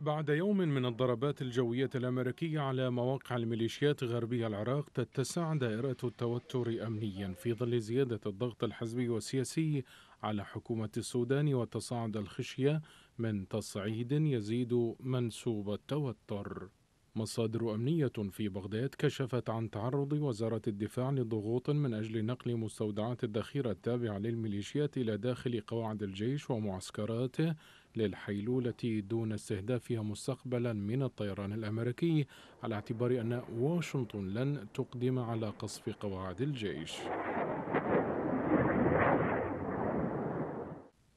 بعد يوم من الضربات الجوية الأمريكية على مواقع الميليشيات غربي العراق تتسع دائرة التوتر أمنيا في ظل زيادة الضغط الحزبي والسياسي على حكومة السودان وتصاعد الخشية من تصعيد يزيد منسوب التوتر مصادر أمنية في بغداد كشفت عن تعرض وزارة الدفاع لضغوط من أجل نقل مستودعات الذخيرة التابعة للميليشيات إلى داخل قواعد الجيش ومعسكراته للحيلولة دون استهدافها مستقبلا من الطيران الأمريكي على اعتبار أن واشنطن لن تقدم على قصف قواعد الجيش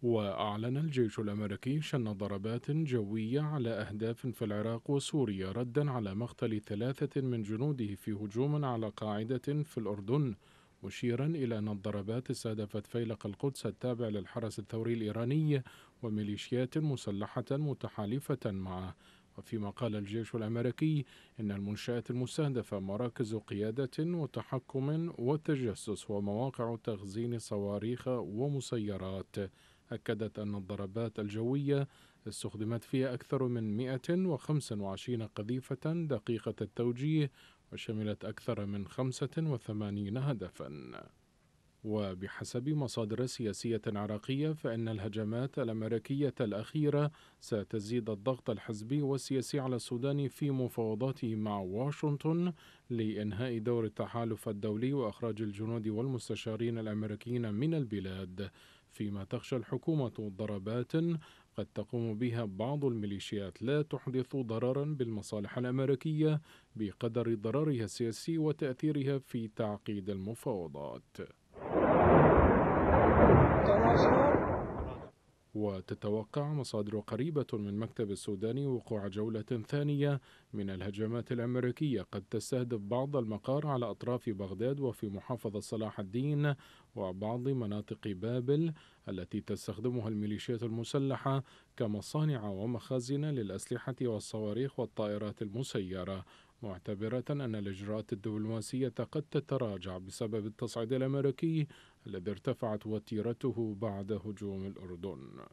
وأعلن الجيش الأمريكي شن ضربات جوية على أهداف في العراق وسوريا ردا على مقتل ثلاثة من جنوده في هجوم على قاعدة في الأردن مشيرا إلى أن الضربات استهدفت فيلق القدس التابع للحرس الثوري الإيراني وميليشيات مسلحة متحالفة معه وفيما قال الجيش الأمريكي إن المنشآت المستهدفة مراكز قيادة وتحكم وتجسس ومواقع تخزين صواريخ ومسيرات أكدت أن الضربات الجوية استخدمت فيها أكثر من 125 قذيفة دقيقة التوجيه وشملت أكثر من 85 هدفاً وبحسب مصادر سياسية عراقية فإن الهجمات الأمريكية الأخيرة ستزيد الضغط الحزبي والسياسي على السودان في مفاوضاته مع واشنطن لإنهاء دور التحالف الدولي وإخراج الجنود والمستشارين الأمريكيين من البلاد فيما تخشى الحكومة ضربات قد تقوم بها بعض الميليشيات لا تحدث ضررا بالمصالح الأمريكية بقدر ضررها السياسي وتأثيرها في تعقيد المفاوضات وتتوقع مصادر قريبة من مكتب السوداني وقوع جولة ثانية من الهجمات الأمريكية قد تستهدف بعض المقار على أطراف بغداد وفي محافظة صلاح الدين وبعض مناطق بابل التي تستخدمها الميليشيات المسلحة كمصانع ومخازن للأسلحة والصواريخ والطائرات المسيرة معتبرة أن الإجراءات الدبلوماسية قد تتراجع بسبب التصعيد الأمريكي الذي ارتفعت وتيرته بعد هجوم الأردن